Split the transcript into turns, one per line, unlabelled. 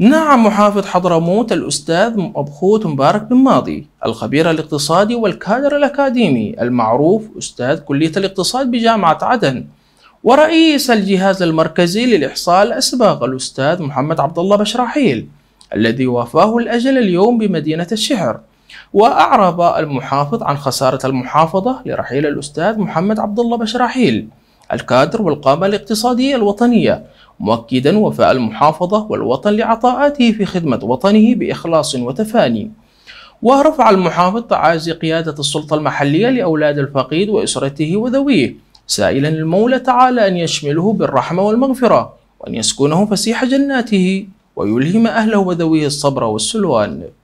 نعم محافظ حضرموت الأستاذ أبخوت مبارك بن ماضي الخبير الاقتصادي والكادر الأكاديمي المعروف أستاذ كلية الاقتصاد بجامعة عدن ورئيس الجهاز المركزي للإحصاء الأسبق الأستاذ محمد عبد الله بشراحيل الذي وافاه الأجل اليوم بمدينة الشحر وأعرب المحافظ عن خسارة المحافظة لرحيل الأستاذ محمد عبد الله بشراحيل الكادر والقامة الاقتصادية الوطنية مؤكدا وفاء المحافظة والوطن لعطاءاته في خدمة وطنه بإخلاص وتفاني ورفع المحافظ تعازي قيادة السلطة المحلية لأولاد الفقيد وأسرته وذويه سائلا المولى تعالى أن يشمله بالرحمة والمغفرة وأن يسكنه فسيح جناته ويلهم أهله وذويه الصبر والسلوان